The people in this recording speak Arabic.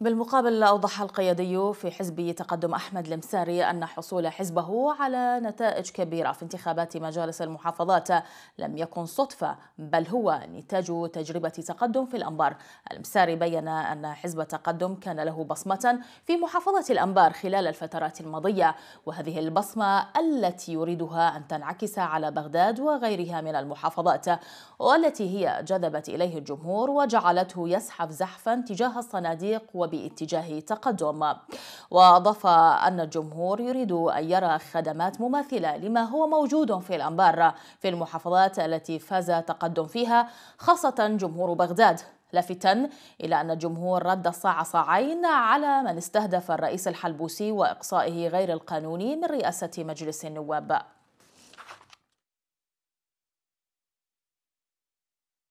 بالمقابل أوضح القيادي في حزب تقدم أحمد المساري أن حصول حزبه على نتائج كبيرة في انتخابات مجالس المحافظات لم يكن صدفة بل هو نتاج تجربة تقدم في الأنبار المساري بيّن أن حزب تقدم كان له بصمة في محافظة الأنبار خلال الفترات الماضية وهذه البصمة التي يريدها أن تنعكس على بغداد وغيرها من المحافظات والتي هي جذبت إليه الجمهور وجعلته يزحف زحفا تجاه الصناديق وباتجاه تقدم وأضاف أن الجمهور يريد أن يرى خدمات مماثلة لما هو موجود في الأنبار في المحافظات التي فاز تقدم فيها خاصة جمهور بغداد لافتا إلى أن الجمهور رد صاع صاعين على من استهدف الرئيس الحلبوسي وإقصائه غير القانوني من رئاسة مجلس النواب